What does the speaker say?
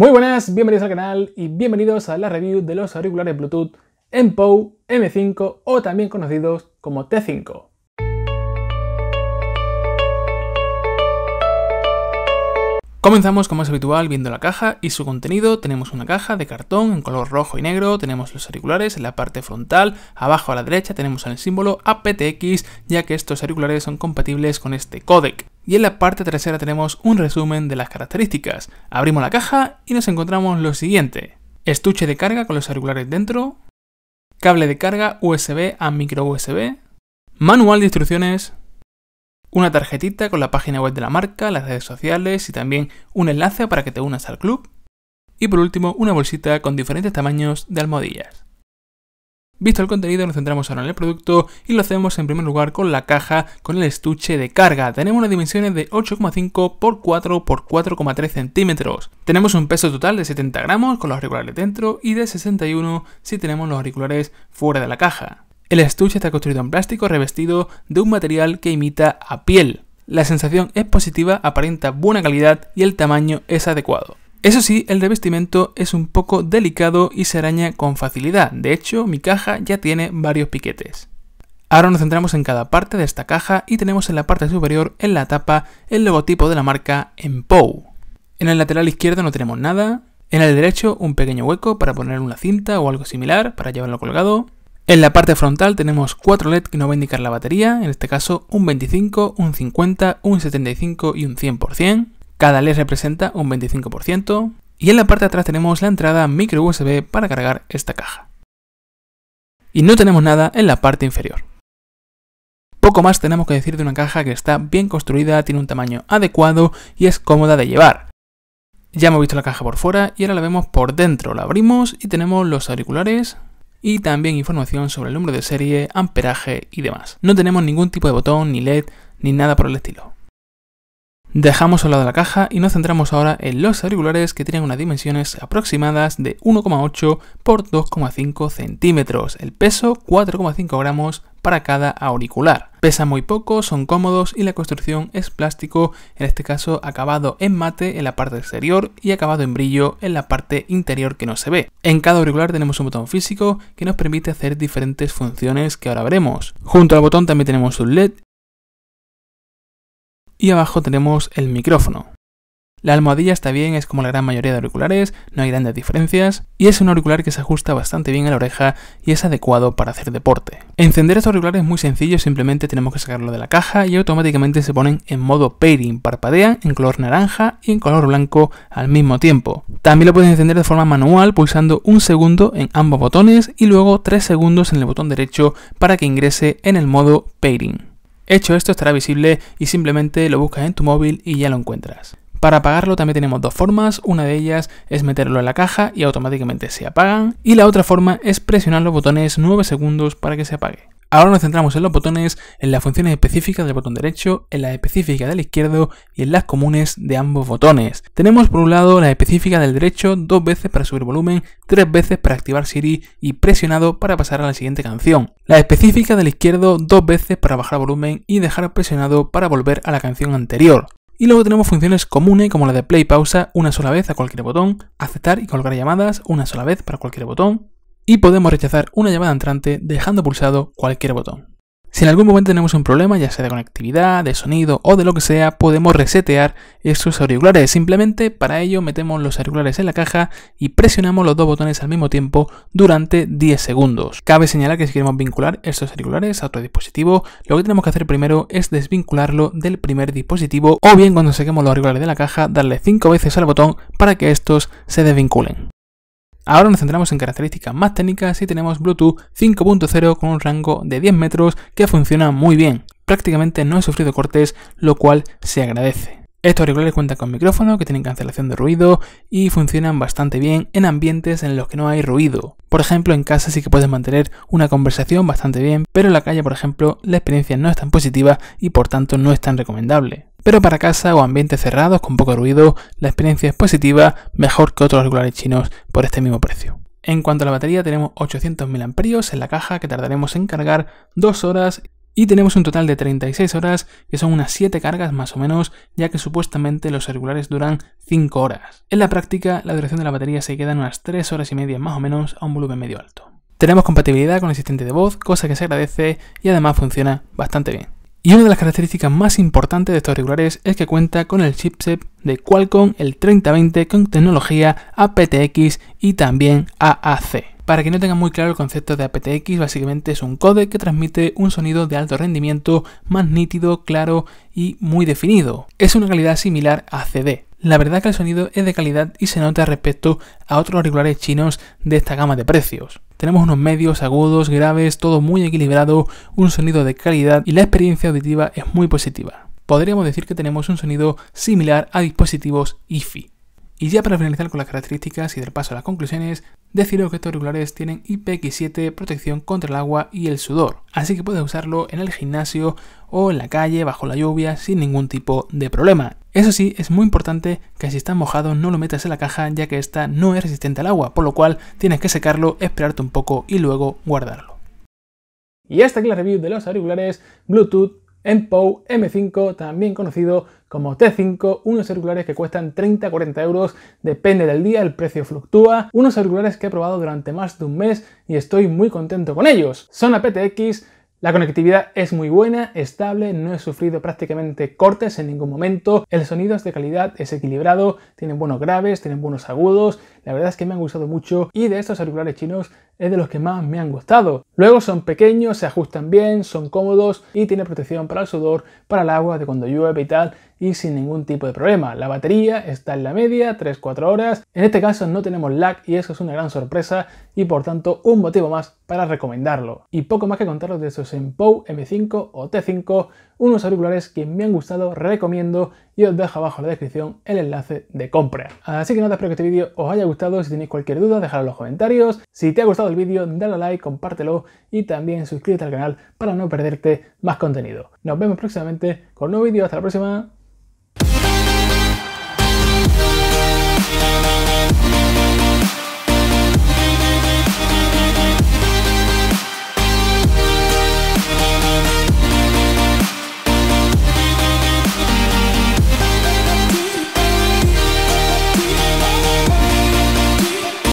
Muy buenas, bienvenidos al canal y bienvenidos a la review de los auriculares Bluetooth M-POW M5 o también conocidos como T5. Comenzamos como es habitual viendo la caja y su contenido. Tenemos una caja de cartón en color rojo y negro, tenemos los auriculares en la parte frontal, abajo a la derecha tenemos el símbolo aptX ya que estos auriculares son compatibles con este codec. Y en la parte trasera tenemos un resumen de las características. Abrimos la caja y nos encontramos lo siguiente. Estuche de carga con los auriculares dentro, cable de carga USB a micro USB, manual de instrucciones, una tarjetita con la página web de la marca, las redes sociales y también un enlace para que te unas al club. Y por último, una bolsita con diferentes tamaños de almohadillas. Visto el contenido, nos centramos ahora en el producto y lo hacemos en primer lugar con la caja con el estuche de carga. Tenemos unas dimensiones de 8,5 x 4 x 4,3 centímetros. Tenemos un peso total de 70 gramos con los auriculares dentro y de 61 si tenemos los auriculares fuera de la caja. El estuche está construido en plástico revestido de un material que imita a piel. La sensación es positiva, aparenta buena calidad y el tamaño es adecuado. Eso sí, el revestimiento es un poco delicado y se araña con facilidad. De hecho, mi caja ya tiene varios piquetes. Ahora nos centramos en cada parte de esta caja y tenemos en la parte superior, en la tapa, el logotipo de la marca Empow. En el lateral izquierdo no tenemos nada. En el derecho un pequeño hueco para poner una cinta o algo similar para llevarlo colgado. En la parte frontal tenemos 4 LED que nos va a indicar la batería, en este caso un 25, un 50, un 75 y un 100%. Cada LED representa un 25%. Y en la parte de atrás tenemos la entrada micro USB para cargar esta caja. Y no tenemos nada en la parte inferior. Poco más tenemos que decir de una caja que está bien construida, tiene un tamaño adecuado y es cómoda de llevar. Ya hemos visto la caja por fuera y ahora la vemos por dentro. La abrimos y tenemos los auriculares, y también información sobre el número de serie, amperaje y demás. No tenemos ningún tipo de botón, ni LED, ni nada por el estilo. Dejamos al lado la caja y nos centramos ahora en los auriculares que tienen unas dimensiones aproximadas de 1,8 por 2,5 centímetros, el peso 4,5 gramos para cada auricular. Pesa muy poco, son cómodos y la construcción es plástico, en este caso acabado en mate en la parte exterior y acabado en brillo en la parte interior que no se ve. En cada auricular tenemos un botón físico que nos permite hacer diferentes funciones que ahora veremos. Junto al botón también tenemos un LED y abajo tenemos el micrófono. La almohadilla está bien, es como la gran mayoría de auriculares, no hay grandes diferencias, y es un auricular que se ajusta bastante bien a la oreja y es adecuado para hacer deporte. Encender estos auriculares es muy sencillo, simplemente tenemos que sacarlo de la caja y automáticamente se ponen en modo pairing, parpadean en color naranja y en color blanco al mismo tiempo. También lo puedes encender de forma manual pulsando un segundo en ambos botones y luego tres segundos en el botón derecho para que ingrese en el modo pairing. Hecho esto estará visible y simplemente lo buscas en tu móvil y ya lo encuentras. Para apagarlo también tenemos dos formas, una de ellas es meterlo en la caja y automáticamente se apagan y la otra forma es presionar los botones 9 segundos para que se apague. Ahora nos centramos en los botones, en las funciones específicas del botón derecho, en las específicas del izquierdo y en las comunes de ambos botones. Tenemos por un lado la específica del derecho, dos veces para subir volumen, tres veces para activar Siri y presionado para pasar a la siguiente canción. La específica del izquierdo, dos veces para bajar volumen y dejar presionado para volver a la canción anterior. Y luego tenemos funciones comunes como la de play pausa una sola vez a cualquier botón, aceptar y colgar llamadas una sola vez para cualquier botón, y podemos rechazar una llamada entrante dejando pulsado cualquier botón. Si en algún momento tenemos un problema, ya sea de conectividad, de sonido o de lo que sea, podemos resetear estos auriculares. Simplemente para ello metemos los auriculares en la caja y presionamos los dos botones al mismo tiempo durante 10 segundos. Cabe señalar que si queremos vincular estos auriculares a otro dispositivo, lo que tenemos que hacer primero es desvincularlo del primer dispositivo o bien cuando saquemos los auriculares de la caja, darle 5 veces al botón para que estos se desvinculen. Ahora nos centramos en características más técnicas y tenemos Bluetooth 5.0 con un rango de 10 metros que funciona muy bien. Prácticamente no he sufrido cortes, lo cual se agradece. Estos auriculares cuentan con micrófono que tienen cancelación de ruido y funcionan bastante bien en ambientes en los que no hay ruido. Por ejemplo, en casa sí que puedes mantener una conversación bastante bien, pero en la calle, por ejemplo, la experiencia no es tan positiva y por tanto no es tan recomendable. Pero para casa o ambientes cerrados con poco ruido, la experiencia es positiva, mejor que otros auriculares chinos por este mismo precio. En cuanto a la batería, tenemos 800.000 amperios en la caja que tardaremos en cargar 2 horas y tenemos un total de 36 horas, que son unas 7 cargas más o menos, ya que supuestamente los auriculares duran 5 horas. En la práctica, la duración de la batería se queda en unas 3 horas y media más o menos a un volumen medio alto. Tenemos compatibilidad con el asistente de voz, cosa que se agradece y además funciona bastante bien. Y una de las características más importantes de estos auriculares es que cuenta con el chipset de Qualcomm el 3020 con tecnología aptX y también AAC. Para que no tengan muy claro el concepto de aptX, básicamente es un codec que transmite un sonido de alto rendimiento, más nítido, claro y muy definido. Es una calidad similar a CD, la verdad que el sonido es de calidad y se nota respecto a otros auriculares chinos de esta gama de precios. Tenemos unos medios agudos, graves, todo muy equilibrado, un sonido de calidad y la experiencia auditiva es muy positiva. Podríamos decir que tenemos un sonido similar a dispositivos IFI. Y ya para finalizar con las características y del paso a las conclusiones, deciros que estos auriculares tienen IPX7 protección contra el agua y el sudor, así que puedes usarlo en el gimnasio o en la calle bajo la lluvia sin ningún tipo de problema. Eso sí, es muy importante que si está mojado no lo metas en la caja ya que esta no es resistente al agua, por lo cual tienes que secarlo, esperarte un poco y luego guardarlo. Y hasta aquí la review de los auriculares Bluetooth M-POW M5, también conocido como T5, unos auriculares que cuestan 30-40 euros, depende del día, el precio fluctúa, unos auriculares que he probado durante más de un mes y estoy muy contento con ellos. Son PTX, la conectividad es muy buena, estable, no he sufrido prácticamente cortes en ningún momento, el sonido es de calidad, es equilibrado, tienen buenos graves, tienen buenos agudos, la verdad es que me han gustado mucho y de estos auriculares chinos es de los que más me han gustado. Luego son pequeños, se ajustan bien, son cómodos y tienen protección para el sudor, para el agua de cuando llueve y tal y sin ningún tipo de problema. La batería está en la media, 3-4 horas. En este caso no tenemos lag y eso es una gran sorpresa y por tanto un motivo más para recomendarlo. Y poco más que contaros de estos Empow M5 o T5, unos auriculares que me han gustado, recomiendo y os dejo abajo en la descripción el enlace de compra. Así que nada, espero que este vídeo os haya gustado si tenéis cualquier duda, dejadlo en los comentarios. Si te ha gustado el vídeo, dale a like, compártelo y también suscríbete al canal para no perderte más contenido. Nos vemos próximamente con un nuevo vídeo. Hasta la próxima.